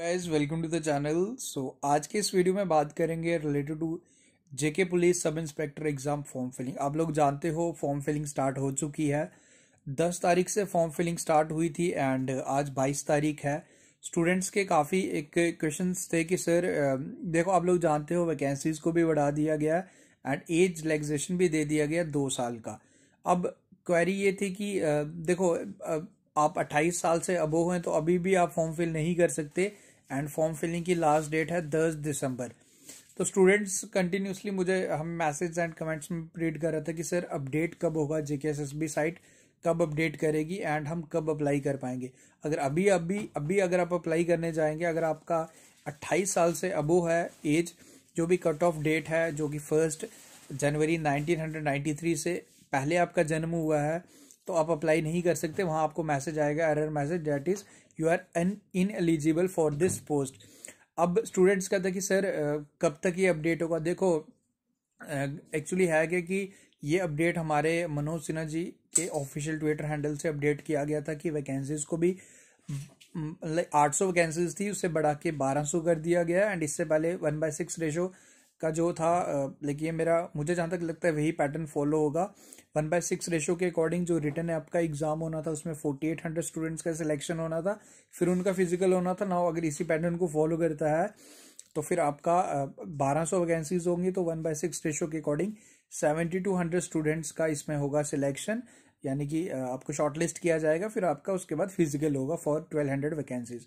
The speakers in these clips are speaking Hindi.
guys welcome to the channel so आज के इस वीडियो में बात करेंगे related to JK police sub inspector exam form filling आप लोग जानते हो फॉर्म फिलिंग स्टार्ट हो चुकी है दस तारीख से फॉर्म फिलिंग स्टार्ट हुई थी एंड आज बाईस तारीख है स्टूडेंट्स के काफ़ी एक क्वेश्चन थे कि सर देखो आप लोग जानते हो वैकेंसीज को भी बढ़ा दिया गया एंड एज रिलैक्सेशन भी दे दिया गया दो साल का अब क्वेरी ये थी कि देखो आप 28 साल से अबो हैं तो अभी भी आप फॉर्म फिल नहीं कर सकते एंड फॉर्म फिलिंग की लास्ट डेट है दस दिसंबर तो स्टूडेंट्स कंटिन्यूसली मुझे हम मैसेज एंड कमेंट्स में रीड कर रहा था कि सर अपडेट कब होगा जेके बी साइट कब अपडेट करेगी एंड हम कब अप्लाई कर पाएंगे अगर अभी अभी अभी अगर आप अप्लाई करने जाएंगे अगर आपका 28 साल से अबो है एज जो भी कट ऑफ डेट है जो कि फर्स्ट जनवरी 1993 से पहले आपका जन्म हुआ है तो आप अप्लाई नहीं कर सकते वहाँ आपको मैसेज आएगा error message that is you are un ineligible for this post अब स्टूडेंट्स का था कि सर कब तक ये अपडेट होगा देखो एक्चुअली है क्या कि ये अपडेट हमारे मनोज सिन्हा जी के ऑफिशियल ट्विटर हैंडल से अपडेट किया गया था कि वैकेंसीज को भी आठ सौ वैकेंसीज थी उससे बढ़ा के बारह सौ कर दिया गया एंड इससे पहले वन बाय सिक्स रेशो का जो था लेकिन ये मेरा मुझे जहाँ तक लगता है वही पैटर्न फॉलो होगा वन बाय सिक्स रेशो के अकॉर्डिंग जो रिटर्न है आपका एग्जाम होना था उसमें फोर्टी एट हंड्रेड स्टूडेंट्स का सिलेक्शन होना था फिर उनका फिजिकल होना था नाउ अगर इसी पैटर्न को फॉलो करता है तो फिर आपका बारह सौ वैकेंसीज होंगी तो वन बाय सिक्स रेशो के according seventy two hundred students का इसमें होगा सिलेक्शन यानी कि आपको शॉर्टलिस्ट किया जाएगा फिर आपका उसके बाद फिजिकल होगा for twelve hundred vacancies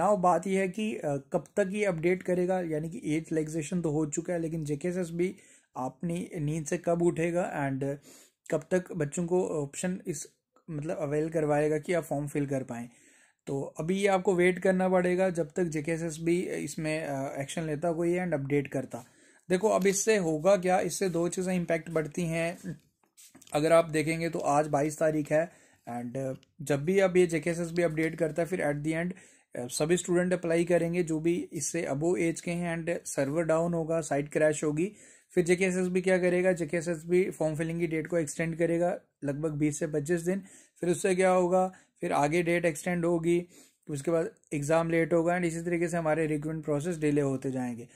now बात यह है कि कब तक ये अपडेट करेगा यानी कि एज रिलैक्सेशन तो हो चुका है लेकिन एस भी अपनी नींद से कब उठेगा एंड कब तक बच्चों को ऑप्शन इस मतलब अवेल करवाएगा कि आप फॉर्म फिल कर पाएँ तो अभी ये आपको वेट करना पड़ेगा जब तक एस भी इसमें एक्शन लेता कोई एंड अपडेट करता देखो अब इससे होगा क्या इससे दो चीज़ें इम्पैक्ट बढ़ती हैं अगर आप देखेंगे तो आज बाईस तारीख है एंड जब भी अब ये एस भी अपडेट करता है फिर एट दी एंड सभी स्टूडेंट अप्लाई करेंगे जो भी इससे अबो एज के हैं एंड सर्वर डाउन होगा साइट क्रैश होगी फिर जेके भी क्या करेगा जेके भी फॉर्म फिलिंग की डेट को एक्सटेंड करेगा लगभग बीस से पच्चीस दिन फिर उससे क्या होगा फिर आगे डेट एक्सटेंड होगी उसके बाद एग्ज़ाम लेट होगा एंड इसी तरीके से हमारे रिक्रूटमेंट प्रोसेस डिले होते जाएंगे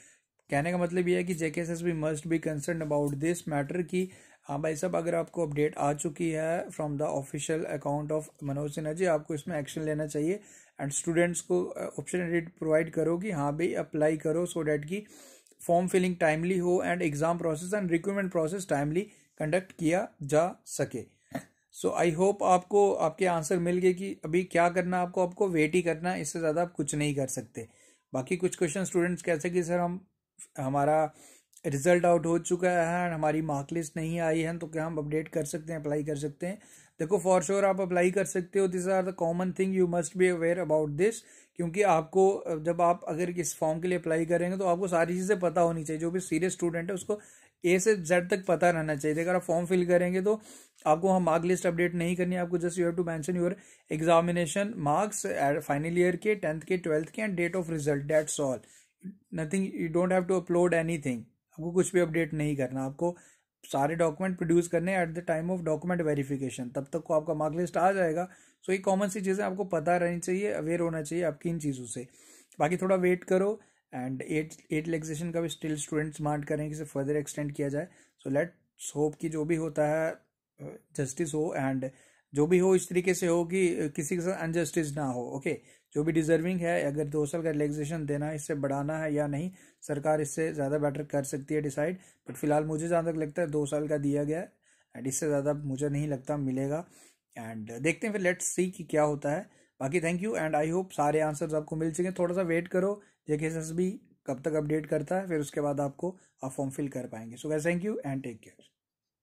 कहने का मतलब ये है कि JK S S B must be concern about this matter की हाँ भाई साहब अगर आपको अपडेट आ चुकी है from the official account of Manoj Sinha ji आपको इसमें एक्शन लेना चाहिए एंड स्टूडेंट्स को ऑप्शन प्रोवाइड करो कि हाँ भाई अप्लाई करो सो डैट की फॉर्म फिलिंग टाइमली हो and exam process and recruitment process timely conduct किया जा सके सो आई होप आपको आपके आंसर मिल गए कि अभी क्या करना आपको आपको वेट ही करना इससे ज़्यादा आप कुछ नहीं कर सकते बाकी कुछ क्वेश्चन स्टूडेंट्स कैसे कि सर हम हमारा रिजल्ट आउट हो चुका है एंड हमारी मार्क लिस्ट नहीं आई है तो क्या हम अपडेट कर सकते हैं अप्लाई कर सकते हैं देखो फॉर श्योर आप अप्लाई कर सकते हो this are the common thing you must be aware about this क्योंकि आपको जब आप अगर इस फॉर्म के लिए अप्लाई करेंगे तो आपको सारी चीज़ें पता होनी चाहिए जो भी सीरियस स्टूडेंट है उसको ए से जेड तक पता रहना चाहिए अगर आप फॉर्म फिल करेंगे तो आपको हम मार्क लिस्ट अपडेट नहीं करनी है आपको just you have to mention your examination marks final year के टेंथ के ट्वेल्थ के and date of result dates all nothing you don't have to upload anything आपको कुछ भी अपडेट नहीं करना आपको सारे डॉक्यूमेंट प्रोड्यूस करने at the time of document verification तब तक को आपका मार्क लिस्ट आ जाएगा सो ये कॉमन सी चीज़ें आपको पता रहनी चाहिए अवेयर होना चाहिए आपकी इन चीज़ों से बाकी थोड़ा वेट करो एंड एट एट लेक्सेशन का भी स्टिल स्टूडेंट्स मांड करें कि फर्दर एक्सटेंड किया जाए सो लेट्स होप कि जो भी होता है जस्टिस uh, हो एंड जो भी हो इस तरीके से हो कि uh, किसी के साथ अनजस्टिस ना हो ओके जो भी डिजर्विंग है अगर दो साल का रिलैक्सेशन देना है इससे बढ़ाना है या नहीं सरकार इससे ज़्यादा बेटर कर सकती है डिसाइड बट फिलहाल मुझे जहाँ तक लगता है दो साल का दिया गया है एंड इससे ज़्यादा मुझे नहीं लगता मिलेगा एंड देखते हैं फिर लेट्स सी कि क्या होता है बाकी thank you and I hope सारे आंसर्स आपको मिल चुके हैं थोड़ा सा वेट करो जेके एस कब तक अपडेट करता है फिर उसके बाद आपको आप फॉर्म फिल कर पाएंगे so guys thank you and take care